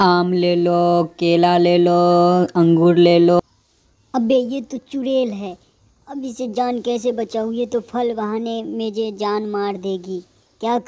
आम ले लो केला ले लो अंगूर ले लो अबे ये तो चुड़ैल है अब इसे जान कैसे बचाऊँ ये तो फल बहाने में जे जान मार देगी क्या